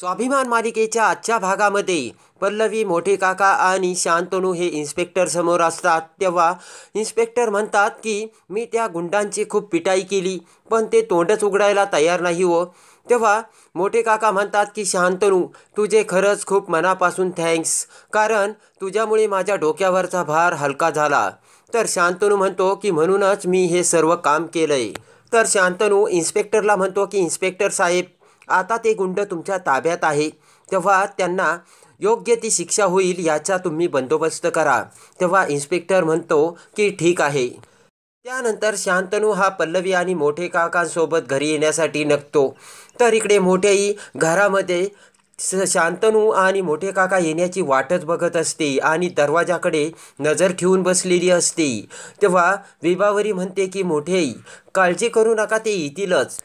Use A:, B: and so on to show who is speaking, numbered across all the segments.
A: स्वाभिमान मालिकेच्या आजच्या भागामध्ये पल्लवी मोठे काका आणि शांतनू हे इन्स्पेक्टर समोर असतात तेव्हा इन्स्पेक्टर म्हणतात की मी त्या गुंडांची खूप पिटाई केली पण ते तोंडच उघडायला तयार नाही हो तेव्हा मोठे काका म्हणतात की शांतनू तुझे खरंच खूप मनापासून थँक्स कारण तुझ्यामुळे माझ्या डोक्यावरचा भार हलका झाला तर शांतनू म्हणतो की म्हणूनच मी हे सर्व काम केलं तर शांतनू इन्स्पेक्टरला म्हणतो की इन्स्पेक्टर साहेब आता ते गुंड तुमच्या ताब्यात आहे तेव्हा त्यांना योग्य ती शिक्षा होईल याचा तुम्ही बंदोबस्त करा तेव्हा इन्स्पेक्टर म्हणतो की ठीक आहे त्यानंतर शांतनू हा पल्लवी आणि मोठे काकांसोबत घरी येण्यासाठी नकतो तर इकडे मोठेही घरामध्ये शांतनू आणि मोठे काका येण्याची वाटच बघत असते आणि दरवाजाकडे नजर ठेवून बसलेली असते तेव्हा विभावरी म्हणते की मोठेही काळजी करू नका ते येतीलच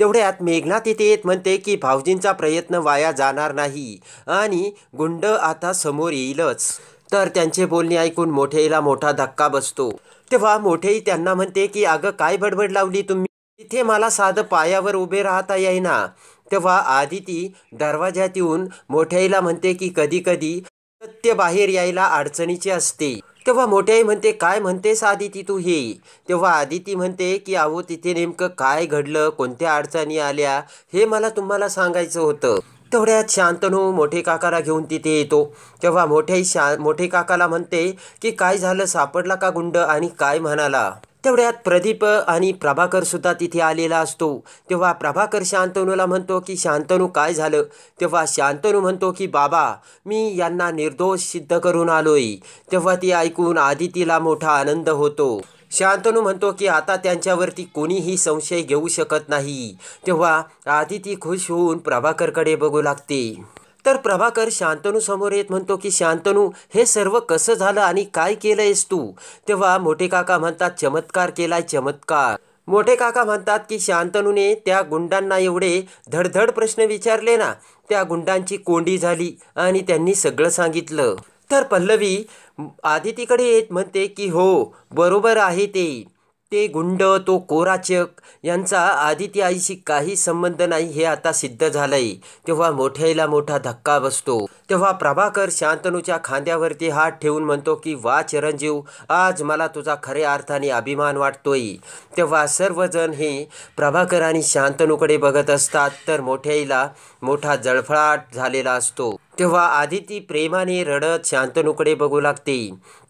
A: तेवढ्यात मेघना तिथे येत म्हणते की भाऊजींचा प्रयत्न वाया जाणार नाही आणि गुंड आता समोर येईलच तर त्यांचे बोलणे ऐकून मोठेला मोठा धक्का बसतो तेव्हा मोठेही त्यांना म्हणते की अगं काय बडबड लावली तुम्ही तिथे मला साधं पायावर उभे राहता येईना तेव्हा आदिती ती दरवाज्यात येऊन मोठ्याईला म्हणते की कधी कधी सत्य बाहेर यायला अडचणीचे असते तेव्हा मोठ्याई म्हणते काय म्हणतेस आदिती तू हे तेव्हा आदिती म्हणते की अहो तिथे नेमकं काय घडलं कोणत्या अडचणी आल्या हे मला तुम्हाला सांगायचं होतं तेवढ्यात शांतनू मोठे काकाला घेऊन तिथे येतो तेव्हा मोठ्याही शा मोठे काकाला म्हणते की काय झालं सापडला का गुंड आणि काय म्हणाला तेवढ्यात प्रदीप आणि प्रभाकर सुद्धा तिथे आलेला असतो तेव्हा प्रभाकर शांतनूला म्हणतो की शांतनू काय झालं तेव्हा शांतनू म्हणतो की बाबा मी यांना निर्दोष सिद्ध करून आलोय तेव्हा ती ऐकून आदितीला मोठा आनंद होतो शांतनू म्हणतो की आता त्यांच्यावरती कोणीही संशय घेऊ शकत नाही तेव्हा आदिती खुश होऊन प्रभाकरकडे बघू लागते तर प्रभाकर शांतनू समोर येत म्हणतो की शांतनू हे सर्व कसं झालं आणि काय केलंयस तू तेव्हा मोठे काका म्हणतात चमत्कार केलाय चमत्कार मोठे काका म्हणतात की शांतनूने त्या गुंडांना एवढे धडधड प्रश्न विचारले ना त्या गुंडांची कोंडी झाली आणि त्यांनी सगळं सांगितलं तर पल्लवी आदितीकडे येत म्हणते की हो बरोबर आहे ते ते गुंड तो कोराचक यांचा आदिती आईशी काही संबंध नाही हे आता सिद्ध झालंय तेव्हा मोठ्याला मोठा धक्का बसतो तेव्हा प्रभाकर शांतनूच्या खांद्यावरती हात ठेवून म्हणतो की वा चिरंजीव आज मला तुझा खऱ्या अर्थाने अभिमान वाटतोय तेव्हा सर्वजण हे प्रभाकर आणि शांतनूकडे बघत असतात तर मोठ्याईला मोठा जळफळाट झालेला असतो तेव्हा आदिती प्रेमाने रडत शांतनुकडे बघू लागते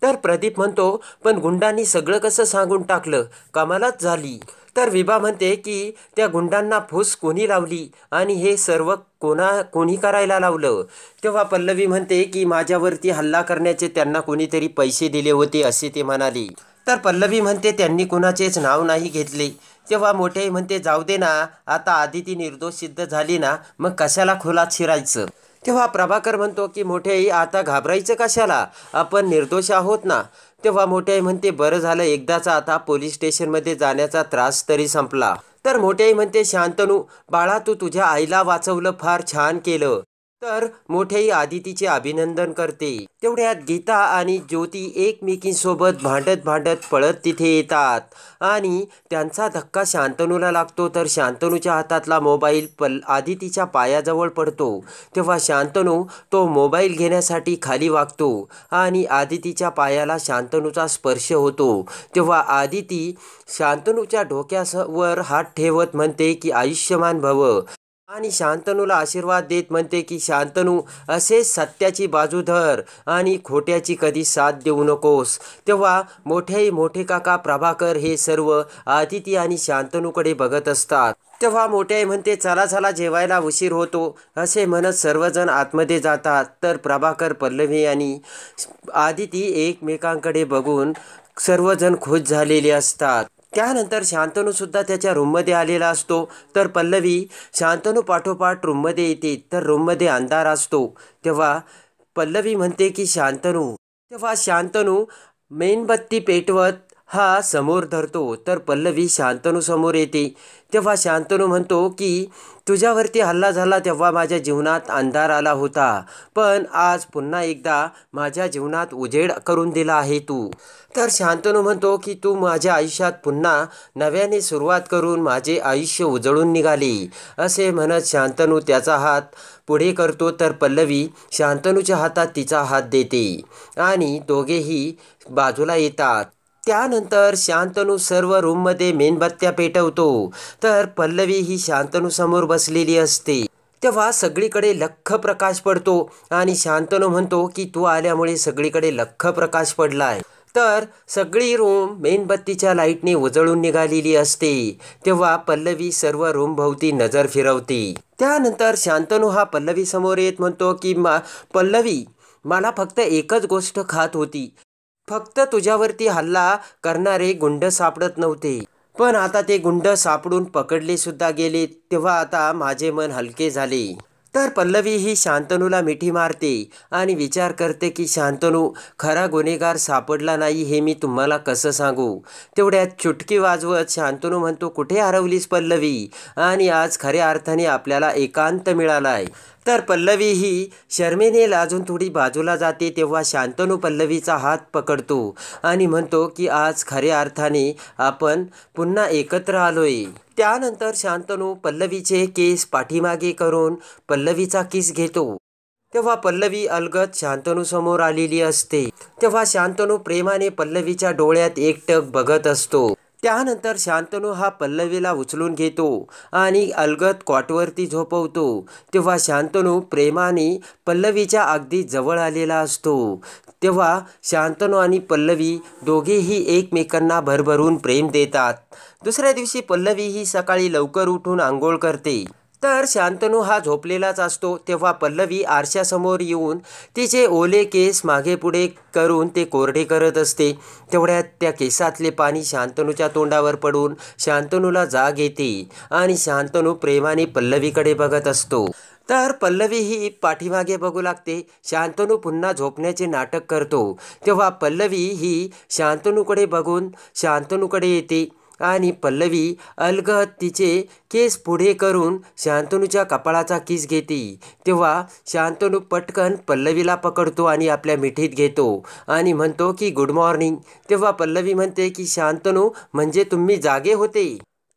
A: तर प्रदीप म्हणतो पण गुंडांनी सगळं कसं सांगून टाकलं कमालच झाली तर विभा म्हणते की त्या गुंडांना फूस कोणी लावली आणि हे सर्व कोणा कोणी करायला लावलं तेव्हा पल्लवी म्हणते की माझ्यावरती हल्ला करण्याचे त्यांना कोणीतरी पैसे दिले होते असे ते म्हणाले तर पल्लवी म्हणते त्यांनी कोणाचेच नाव नाही घेतले तेव्हा मोठे म्हणते जाऊ दे ना आता आदिती निर्दोष सिद्ध झाली ना मग कशाला खोलात शिरायचं तेव्हा प्रभाकर म्हणतो की मोठे आता घाबरायचं कशाला आपण निर्दोष आहोत ना तेव्हा मोठे म्हणते बरं झालं एकदाचा आता पोलीस स्टेशनमध्ये जाण्याचा त्रास तरी संपला तर मोठे म्हणते शांतनू बाळा तू तु तुझ्या आईला वाचवलं फार छान केलं तर मोठेही आदितीचे अभिनंदन करते तेवढ्यात गीता आणि ज्योती एकमेकींसोबत भांडत भांडत पळत तिथे येतात आणि त्यांचा धक्का शांतनूला लागतो तर शांतनूच्या हातातला मोबाईल पल आदितीच्या पायाजवळ पडतो तेव्हा शांतनू तो मोबाईल घेण्यासाठी खाली वागतो आणि आदितीच्या पायाला शांतनूचा स्पर्श होतो तेव्हा आदिती शांतनूच्या डोक्यासवर हात ठेवत म्हणते की आयुष्यमान भव आणि शांतनूला आशीर्वाद देत म्हणते की शांतनू असे सत्याची बाजू धर आणि खोट्याची कधी साथ देऊ नकोस तेव्हा मोठ्याही मोठे काका प्रभाकर हे सर्व आदिती आणि शांतनूकडे बघत असतात तेव्हा मोठ्याही म्हणते चला चला जेवायला उशीर होतो असे म्हणत सर्वजण आतमध्ये जातात तर प्रभाकर पल्लवी आणि आदिती एकमेकांकडे बघून सर्वजण खुश झालेले असतात त्यानंतर सुद्धा त्याच्या रूममध्ये आलेला असतो तर पल्लवी शांतनू पाठोपाठ रूममध्ये येते तर रूममध्ये अंधार असतो तेव्हा पल्लवी म्हणते की शांतनू तेव्हा शांतनू मेणबत्ती पेटवत हा समोर धरतो तर पल्लवी शांतनू समोर येते तेव्हा शांतनू म्हणतो की तुझ्यावरती हल्ला झाला तेव्हा माझ्या जीवनात अंधार आला होता पण आज पुन्हा एकदा माझ्या जीवनात उजेड करून दिला आहे तू तर शांतनू म्हणतो की तू माझ्या आयुष्यात पुन्हा नव्याने सुरुवात करून माझे आयुष्य उजळून निघाले असे म्हणत शांतनू त्याचा हात पुढे करतो तर पल्लवी शांतनूच्या हातात तिचा हात देते आणि दोघेही बाजूला येतात त्यानंतर शांतनू सर्व रूममध्ये मेणबत्त्या पेटवतो तर पल्लवी ही समोर बसलेली असते तेव्हा सगळीकडे लख प्रकाश पडतो आणि शांतनू म्हणतो की तू आल्यामुळे सगळीकडे लख प्रकाश पडलाय तर सगळी रूम मेणबत्तीच्या लाईटने उजळून निघालेली असते तेव्हा पल्लवी सर्व रूमभोवती नजर फिरवते त्यानंतर शांतनू हा पल्लवी समोर येत म्हणतो की मा पल्लवी मला फक्त एकच गोष्ट खात होती फक्त तुझ्यावरती हल्ला करणारे गुंड सापडत नव्हते पण आता ते गुंड सापडून पकडले सुद्धा गेले तेव्हा आता माझे मन हलके झाले तर पल्लवी ही शांतनूला मिठी मारते आणि विचार करते की शांतनू खरा गुन्हेगार सापडला नाही हे मी तुम्हाला कसं सांगू तेवढ्यात चुटकी वाजवत शांतनू म्हणतो कुठे हरवलीस पल्लवी आणि आज खऱ्या अर्थाने आपल्याला एकांत मिळाला आहे तर पल्लवी ही शर्मेने लाजून थोडी बाजूला जाते तेव्हा शांतनू पल्लवीचा हात पकडतो आणि म्हणतो की आज खऱ्या अर्थाने आपण पुन्हा एकत्र आलोय त्यानंतर शांतनू पल्लवीचे केस पाठीमागे करून पल्लवीचा किस घेतो तेव्हा पल्लवी अलगत समोर आलेली असते तेव्हा शांतनू प्रेमाने पल्लवीच्या डोळ्यात एकटक बघत असतो त्यानंतर शांतनू हा पल्लवीला उचलून घेतो आणि अलगत कॉटवरती झोपवतो तेव्हा शांतनू प्रेमाने पल्लवीच्या अगदी जवळ आलेला असतो तेव्हा शांतनू आणि पल्लवी दोघेही एकमेकांना भरभरून प्रेम देतात दुसऱ्या दिवशी पल्लवी ही सकाळी लवकर उठून आंघोळ करते तर शांतनू हा झोपलेलाच असतो तेव्हा पल्लवी आरशासमोर येऊन तिचे ओले केस मागे पुढे करून ते कोरडे करत असते तेवढ्यात त्या केसातले पाणी शांतनूच्या तोंडावर पडून शांतनूला जाग येते आणि शांतनू प्रेमाने पल्लवीकडे बघत असतो तर पल्लवी ही पाठीमागे बघू लागते शांतनू पुन्हा झोपण्याचे नाटक करतो तेव्हा पल्लवी ही शांतनूकडे बघून शांतनूकडे येते आणि पल्लवी अलगद तिचे केस पुढे करून शांतनूच्या कपाळाचा किस घेते तेव्हा शांतनू पटकन पल्लवीला पकडतो आणि आपल्या मिठीत घेतो आणि म्हणतो की गुड मॉर्निंग तेव्हा पल्लवी म्हणते की शांतनू म्हणजे तुम्ही जागे होते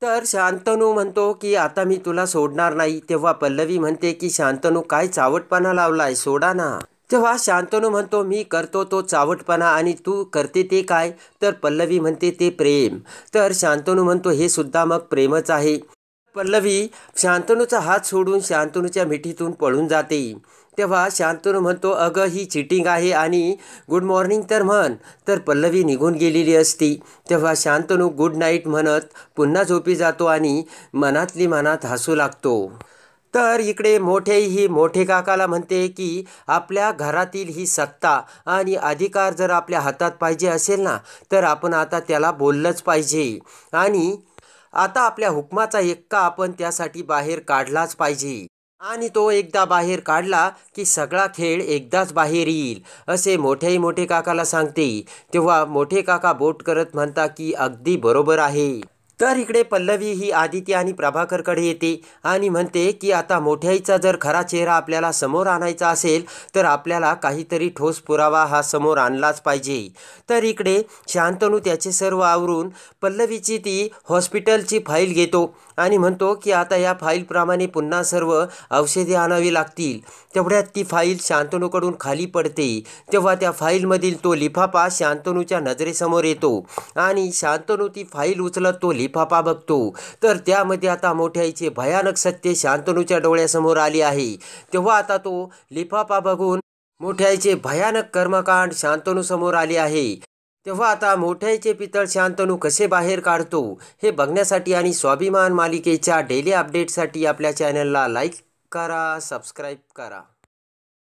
A: तर शांतनू म्हणतो की आता मी तुला सोडणार नाही तेव्हा पल्लवी म्हणते की शांतनू काय चावटपणा लावलाय सोडा ना तेव्हा शांतनू म्हणतो मी करतो तो चावटपणा आणि तू करते ते काय तर पल्लवी म्हणते ते प्रेम तर शांतनू म्हणतो हे सुद्धा मग प्रेमच आहे पल्लवी शांतनूचा हात सोडून शांतनूच्या मिठीतून पळून जाते तेव्हा शांतनू म्हणतो अगं ही चिटिंग आहे आणि गुड मॉर्निंग तर म्हण तर पल्लवी निघून गेलेली असती तेव्हा शांतनू गुड नाईट म्हणत पुन्हा झोपी जातो आणि मनातली मनात हसू लागतो तर इकडे मोठेही मोठे काकाला म्हणते की आपल्या घरातील ही सत्ता आणि अधिकार जर आपल्या हातात पाहिजे असेल ना तर आपण आता त्याला बोललंच पाहिजे आणि आता आपल्या हुकमाचा एक्का आपण त्यासाठी बाहेर काढलाच पाहिजे आणि तो एकदा बाहेर काढला की सगळा खेळ एकदाच बाहेर येईल असे मोठेही मोठे काकाला सांगते तेव्हा मोठे काका बोट करत म्हणता की अगदी बरोबर आहे तर इकडे पल्लवी ही आदित्य आणि प्रभाकरकडे येते आणि म्हणते की आता मोठ्याईचा जर खरा चेहरा आपल्याला समोर आणायचा असेल तर आपल्याला काहीतरी ठोस पुरावा हा समोर आणलाच पाहिजे तर इकडे शांतनू त्याचे सर्व आवरून पल्लवीची ती हॉस्पिटलची फाईल घेतो आणि म्हणतो की आता या फाईलप्रमाणे पुन्हा सर्व औषधे आणावी लागतील तेवढ्यात ती फाईल शांतनूकडून खाली पडते तेव्हा त्या फाईलमधील तो लिफाफा शांतनूच्या नजरेसमोर येतो आणि शांतनू ती फाईल उचलत तो लिफाफा बघतो तर त्यामध्ये आता मोठ्याईचे भयानक सत्य शांतनूच्या डोळ्यासमोर आले आहे तेव्हा आता तो लिफाफा बघून मोठ्याचे भयानक कर्मकांड शांतनूसमोर आले आहे तेव्हा आता मोठ्याचे पितळ शांतनू कसे बाहेर काढतो हे बघण्यासाठी आणि स्वाभिमान मालिकेच्या डेली अपडेटसाठी आपल्या चॅनलला लाईक करा सबस्क्राईब करा